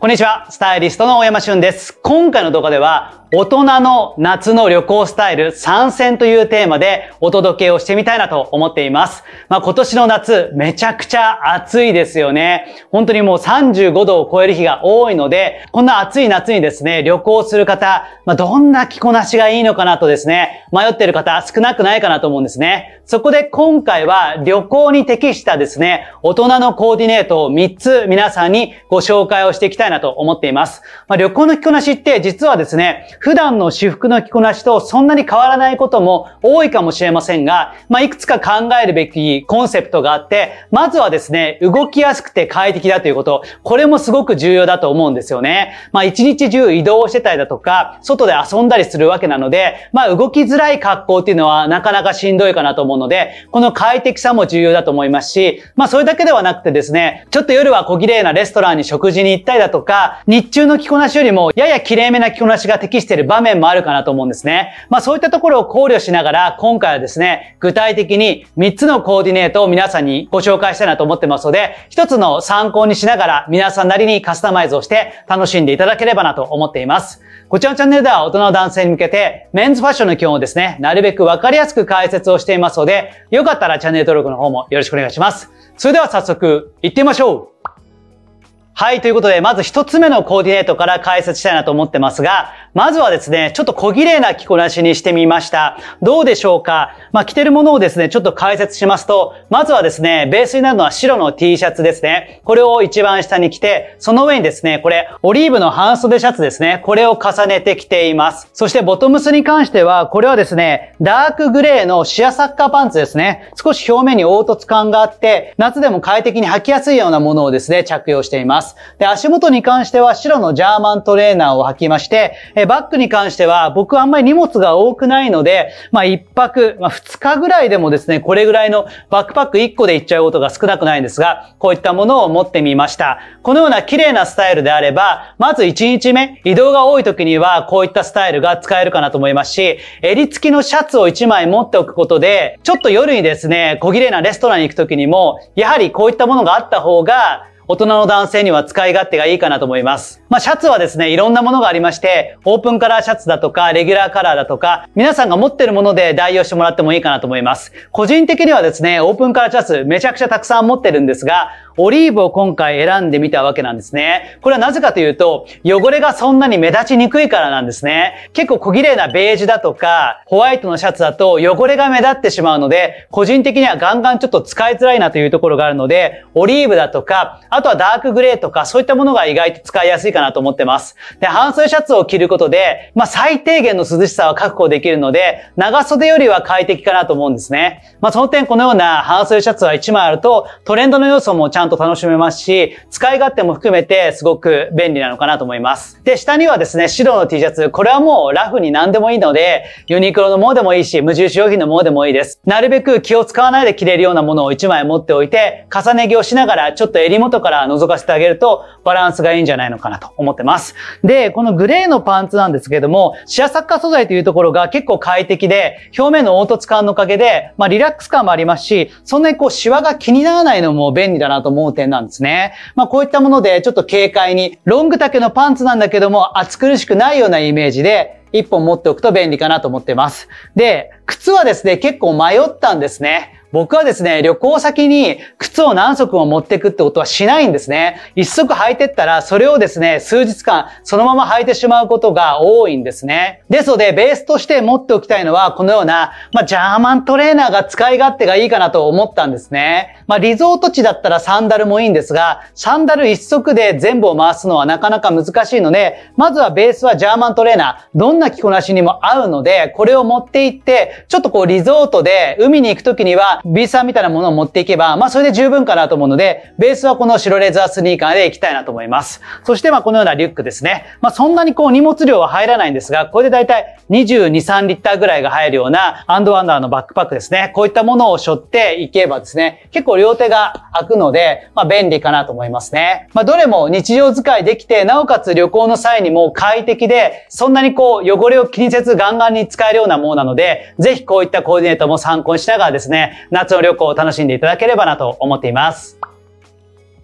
こんにちは、スタイリストの大山俊です。今回の動画では、大人の夏の旅行スタイル参戦というテーマでお届けをしてみたいなと思っています。まあ今年の夏、めちゃくちゃ暑いですよね。本当にもう35度を超える日が多いので、こんな暑い夏にですね、旅行する方、まあどんな着こなしがいいのかなとですね、迷ってる方少なくないかなと思うんですね。そこで今回は旅行に適したですね、大人のコーディネートを3つ皆さんにご紹介をしていきたいいなと思っています。まあ、旅行の着こなしって実はですね、普段の私服の着こなしとそんなに変わらないことも多いかもしれませんが、まあ、いくつか考えるべきコンセプトがあって、まずはですね、動きやすくて快適だということ、これもすごく重要だと思うんですよね。まあ、一日中移動してたりだとか、外で遊んだりするわけなので、まあ、動きづらい格好っていうのはなかなかしんどいかなと思うので、この快適さも重要だと思いますし、まあ、それだけではなくてですね、ちょっと夜は小綺麗なレストランに食事に行ったりだとかとか、日中の着こなしよりもやや綺麗めな着こなしが適している場面もあるかなと思うんですね。まあそういったところを考慮しながら、今回はですね、具体的に3つのコーディネートを皆さんにご紹介したいなと思ってますので、1つの参考にしながら皆さんなりにカスタマイズをして楽しんでいただければなと思っています。こちらのチャンネルでは大人の男性に向けて、メンズファッションの基本をですね、なるべくわかりやすく解説をしていますので、よかったらチャンネル登録の方もよろしくお願いします。それでは早速、行ってみましょうはい、ということで、まず一つ目のコーディネートから解説したいなと思ってますが、まずはですね、ちょっと小綺麗な着こなしにしてみました。どうでしょうかまあ、着てるものをですね、ちょっと解説しますと、まずはですね、ベースになるのは白の T シャツですね。これを一番下に着て、その上にですね、これ、オリーブの半袖シャツですね。これを重ねて着ています。そして、ボトムスに関しては、これはですね、ダークグレーのシアサッカーパンツですね。少し表面に凹凸感があって、夏でも快適に履きやすいようなものをですね、着用しています。。で、足元に関しては白のジャーマントレーナーを履きまして、えバッグに関しては僕はあんまり荷物が多くないので、まあ1泊、まあ2日ぐらいでもですね、これぐらいのバックパック1個で行っちゃうことが少なくないんですが、こういったものを持ってみました。このような綺麗なスタイルであれば、まず1日目、移動が多い時にはこういったスタイルが使えるかなと思いますし、襟付きのシャツを1枚持っておくことで、ちょっと夜にですね、小綺麗なレストランに行く時にも、やはりこういったものがあった方が、大人の男性には使い勝手がいいかなと思います。まあ、シャツはですね、いろんなものがありまして、オープンカラーシャツだとか、レギュラーカラーだとか、皆さんが持ってるもので代用してもらってもいいかなと思います。個人的にはですね、オープンカラーシャツめちゃくちゃたくさん持ってるんですが、オリーブを今回選んでみたわけなんですね。これはなぜかというと、汚れがそんなに目立ちにくいからなんですね。結構小綺麗なベージュだとか、ホワイトのシャツだと汚れが目立ってしまうので、個人的にはガンガンちょっと使いづらいなというところがあるので、オリーブだとか、あとはダークグレーとか、そういったものが意外と使いやすいかなと思ってます。で、半袖シャツを着ることで、まあ、最低限の涼しさは確保できるので、長袖よりは快適かなと思うんですね。まあ、その点このような半袖シャツは1枚あると、トレンドの要素もちゃんとと楽しめますし、使い勝手も含めてすごく便利なのかなと思います。で、下にはですね、白の T シャツ。これはもうラフに何でもいいので、ユニクロのものでもいいし、無印良品のものでもいいです。なるべく気を使わないで着れるようなものを1枚持っておいて、重ね着をしながらちょっと襟元から覗かせてあげると、バランスがいいんじゃないのかなと思ってます。で、このグレーのパンツなんですけども、シアサッカー素材というところが結構快適で、表面の凹凸感のおかげで、まあリラックス感もありますし、そんなにこうシワが気にならないのも便利だなとと盲点なんですね。まあこういったものでちょっと軽快に、ロング丈のパンツなんだけども暑苦しくないようなイメージで、一本持っておくと便利かなと思ってます。で、靴はですね、結構迷ったんですね。僕はですね、旅行先に靴を何足も持ってくってことはしないんですね。一足履いてったら、それをですね、数日間そのまま履いてしまうことが多いんですね。ですので、ベースとして持っておきたいのは、このような、まあ、ジャーマントレーナーが使い勝手がいいかなと思ったんですね。まあ、リゾート地だったらサンダルもいいんですが、サンダル一足で全部を回すのはなかなか難しいので、まずはベースはジャーマントレーナー、どんな着こなしにも合うので、これを持って行って、ちょっとこうリゾートで海に行くときには、B さんみたいなものを持っていけば、まあそれで十分かなと思うので、ベースはこの白レザースニーカーでいきたいなと思います。そしてまあこのようなリュックですね。まあそんなにこう荷物量は入らないんですが、これでだいたい22、3リッターぐらいが入るようなアンドワンダーのバックパックですね。こういったものを背負っていけばですね、結構両手が開くので、まあ便利かなと思いますね。まあどれも日常使いできて、なおかつ旅行の際にも快適で、そんなにこう汚れを気にせずガンガンに使えるようなものなので、ぜひこういったコーディネートも参考にしながらですね、夏の旅行を楽しんでいただければなと思っています。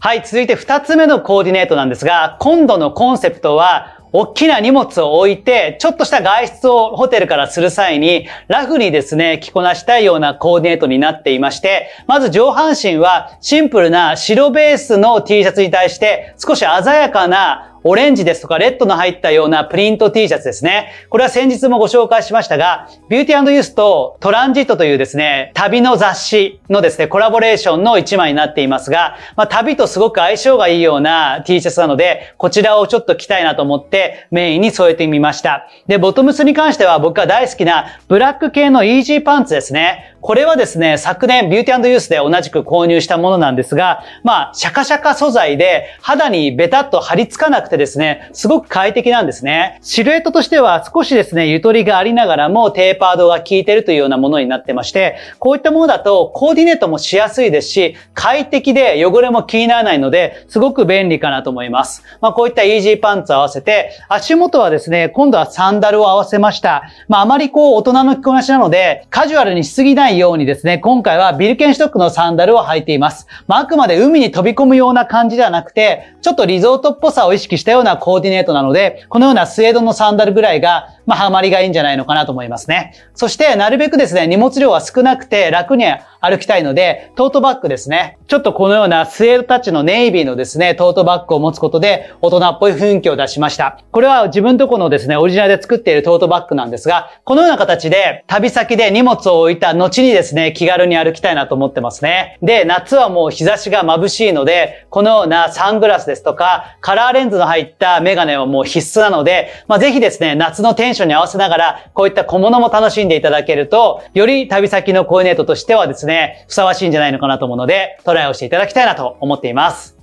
はい、続いて2つ目のコーディネートなんですが、今度のコンセプトは、大きな荷物を置いて、ちょっとした外出をホテルからする際に、ラフにですね、着こなしたいようなコーディネートになっていまして、まず上半身はシンプルな白ベースの T シャツに対して、少し鮮やかなオレンジですとかレッドの入ったようなプリント T シャツですね。これは先日もご紹介しましたが、ビューティーユースとトランジットというですね、旅の雑誌のですね、コラボレーションの一枚になっていますが、まあ、旅とすごく相性がいいような T シャツなので、こちらをちょっと着たいなと思ってメインに添えてみました。で、ボトムスに関しては僕が大好きなブラック系のイージーパンツですね。これはですね、昨年ビューティーユースで同じく購入したものなんですが、まあ、シャカシャカ素材で肌にベタっと貼り付かなくてですね、すごく快適なんですね。シルエットとしては少しですね、ゆとりがありながらもテーパードが効いてるというようなものになってまして、こういったものだとコーディネートもしやすいですし、快適で汚れも気にならないので、すごく便利かなと思います。まあ、こういったイージーパンツを合わせて、足元はですね、今度はサンダルを合わせました。まあ、あまりこう大人の着こなしなので、カジュアルにしすぎないないようにですね、今回はビルケンシュトックのサンダルを履いています。まあ、あくまで海に飛び込むような感じではなくて、ちょっとリゾートっぽさを意識したようなコーディネートなので、このようなスウェードのサンダルぐらいが、まあ、ハマりがいいんじゃないのかなと思いますね。そして、なるべくですね、荷物量は少なくて楽に歩きたいので、トートバッグですね。ちょっとこのようなスエードタッチのネイビーのですね、トートバッグを持つことで、大人っぽい雰囲気を出しました。これは自分とこのですね、オリジナルで作っているトートバッグなんですが、このような形で、旅先で荷物を置いた後にですね、気軽に歩きたいなと思ってますね。で、夏はもう日差しが眩しいので、このようなサングラスですとか、カラーレンズの入ったメガネはもう必須なので、まあ、ぜひですね、夏のテンションに合わせながら、こういった小物も楽しんでいただけると、より旅先のコーディネートとしてはですね、ね、ふさわしいんじゃないのかなと思うので、トライをしていただきたいなと思っています。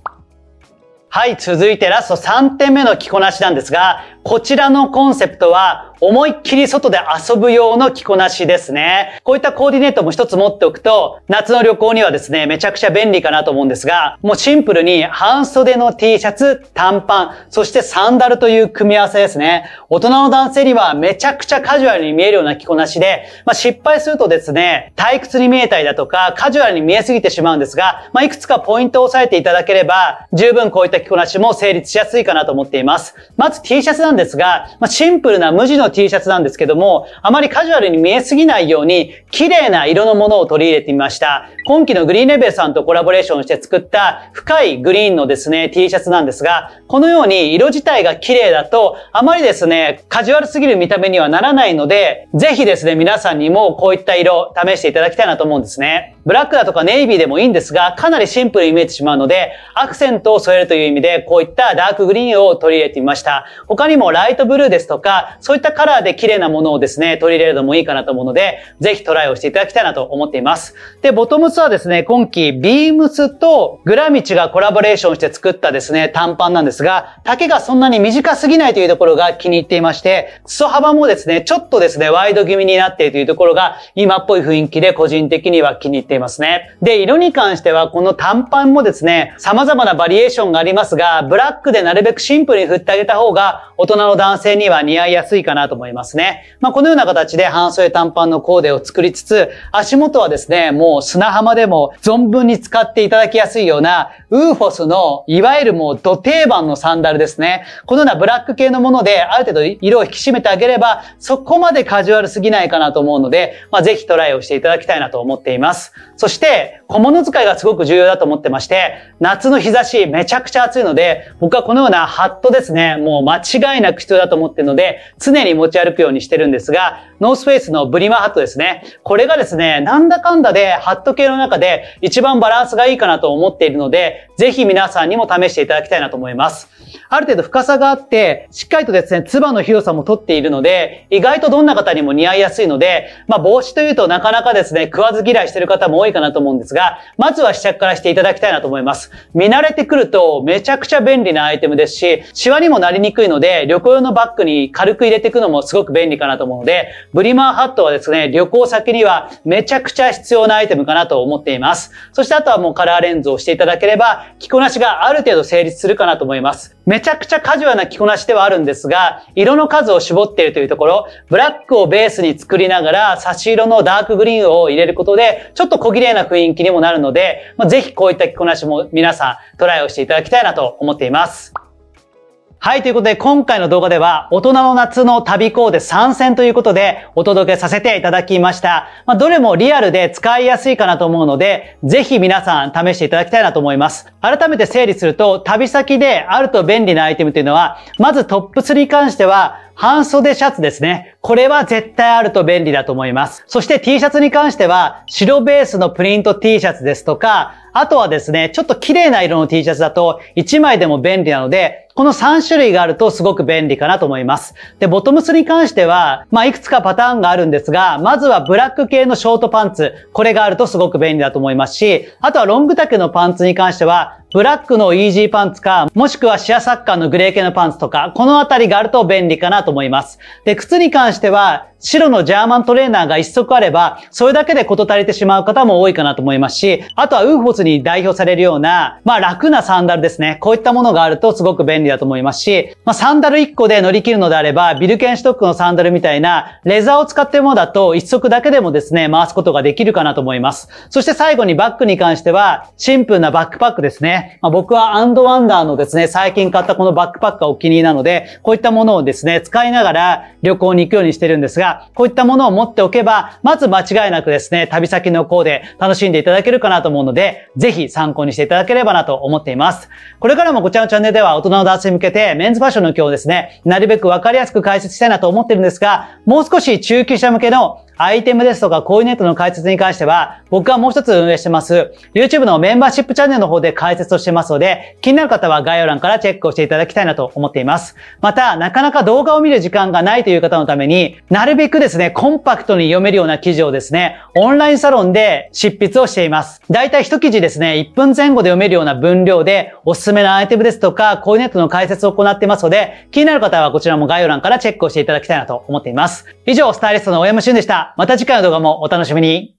はい、続いてラスト3点目の着こなしなんですが、こちらのコンセプトは、思いっきり外で遊ぶ用の着こなしですね。こういったコーディネートも一つ持っておくと、夏の旅行にはですね、めちゃくちゃ便利かなと思うんですが、もうシンプルに半袖の T シャツ、短パン、そしてサンダルという組み合わせですね。大人の男性にはめちゃくちゃカジュアルに見えるような着こなしで、まあ、失敗するとですね、退屈に見えたりだとか、カジュアルに見えすぎてしまうんですが、まあ、いくつかポイントを押さえていただければ、十分こういった着こなしも成立しやすいかなと思っています。まず T シャツなんんですが、まあ、シンプルな無地の T シャツなんですけども、あまりカジュアルに見えすぎないように、綺麗な色のものを取り入れてみました。今季のグリーンレベルさんとコラボレーションして作った深いグリーンのですね、T シャツなんですが、このように色自体が綺麗だと、あまりですね、カジュアルすぎる見た目にはならないので、ぜひですね、皆さんにもこういった色、試していただきたいなと思うんですね。ブラックだとかネイビーでもいいんですが、かなりシンプルに見えてしまうので、アクセントを添えるという意味で、こういったダークグリーンを取り入れてみました。他にももライトブルーですとか、そういったカラーで綺麗なものをですね、取り入れるのもいいかなと思うので、ぜひトライをしていただきたいなと思っています。で、ボトムスはですね、今季ビームスとグラミチがコラボレーションして作ったですね、短パンなんですが、丈がそんなに短すぎないというところが気に入っていまして、裾幅もですね、ちょっとですね、ワイド気味になっているというところが、今っぽい雰囲気で個人的には気に入っていますね。で、色に関しては、この短パンもですね、様々なバリエーションがありますが、ブラックでなるべくシンプルに振ってあげた方が、大大人の男性には似合いやすいかなと思いますね。まあ、このような形で半袖短パンのコーデを作りつつ、足元はですね、もう砂浜でも存分に使っていただきやすいような、ウーフォスの、いわゆるもう土定番のサンダルですね。このようなブラック系のもので、ある程度色を引き締めてあげれば、そこまでカジュアルすぎないかなと思うので、まあ、ぜひトライをしていただきたいなと思っています。そして、小物使いがすごく重要だと思ってまして、夏の日差しめちゃくちゃ暑いので、僕はこのようなハットですね、もう間違いいなく必要だと思っているので、常に持ち歩くようにしてるんですが、ノースフェイスのブリマハットですね。これがですね、なんだかんだでハット系の中で一番バランスがいいかなと思っているので、ぜひ皆さんにも試していただきたいなと思います。ある程度深さがあって、しっかりとですね、ツバの広さも取っているので、意外とどんな方にも似合いやすいので、まあ帽子というとなかなかですね、食わず嫌いしてる方も多いかなと思うんですが、まずは試着からしていただきたいなと思います。見慣れてくるとめちゃくちゃ便利なアイテムですし、シワにもなりにくいので、旅行用のバッグに軽く入れていくのもすごく便利かなと思うので、ブリマーハットはですね、旅行先にはめちゃくちゃ必要なアイテムかなと思っています。そしてあとはもうカラーレンズをしていただければ、着こなしがある程度成立するかなと思います。めちゃくちゃカジュアルな着こなしではあるんですが、色の数を絞っているというところ、ブラックをベースに作りながら、差し色のダークグリーンを入れることで、ちょっと小綺麗な雰囲気にもなるので、まあ、ぜひこういった着こなしも皆さんトライをしていただきたいなと思っています。はい、ということで今回の動画では大人の夏の旅コーデ参戦ということでお届けさせていただきました。まあ、どれもリアルで使いやすいかなと思うので、ぜひ皆さん試していただきたいなと思います。改めて整理すると、旅先であると便利なアイテムというのは、まずトップ3に関しては、半袖シャツですね。これは絶対あると便利だと思います。そして T シャツに関しては、白ベースのプリント T シャツですとか、あとはですね、ちょっと綺麗な色の T シャツだと1枚でも便利なので、この3種類があるとすごく便利かなと思います。で、ボトムスに関しては、まあ、いくつかパターンがあるんですが、まずはブラック系のショートパンツ、これがあるとすごく便利だと思いますし、あとはロング丈のパンツに関しては、ブラックのイージーパンツか、もしくはシアサッカーのグレー系のパンツとか、このあたりがあると便利かなと思います。で、靴に関しては、白のジャーマントレーナーが一足あれば、それだけでこと足りてしまう方も多いかなと思いますし、あとはウーフォスに代表されるような、まあ楽なサンダルですね。こういったものがあるとすごく便利だと思いますし、まあサンダル1個で乗り切るのであれば、ビルケンシュトックのサンダルみたいな、レザーを使ってるものだと一足だけでもですね、回すことができるかなと思います。そして最後にバッグに関しては、シンプルなバックパックですね。まあ、僕はアンドワンダーのですね、最近買ったこのバックパックがお気に入りなので、こういったものをですね、使いながら旅行に行くようにしてるんですが、こういったものを持っておけば、まず間違いなくですね、旅先のコーデ楽しんでいただけるかなと思うので、ぜひ参考にしていただければなと思っています。これからもこちらのチャンネルでは大人の男性に向けてメンズファッションの今日をですね、なるべくわかりやすく解説したいなと思ってるんですが、もう少し中級者向けのアイテムですとかコイネットの解説に関しては、僕はもう一つ運営してます、YouTube のメンバーシップチャンネルの方で解説をしてますので、気になる方は概要欄からチェックをしていただきたいなと思っています。また、なかなか動画を見る時間がないという方のために、なるべくですね、コンパクトに読めるような記事をですね、オンラインサロンで執筆をしています。だいたい一記事ですね、1分前後で読めるような分量で、おすすめのアイテムですとか、コイネットの解説を行ってますので、気になる方はこちらも概要欄からチェックをしていただきたいなと思っています。以上、スタイリストの大山俊でした。また次回の動画もお楽しみに。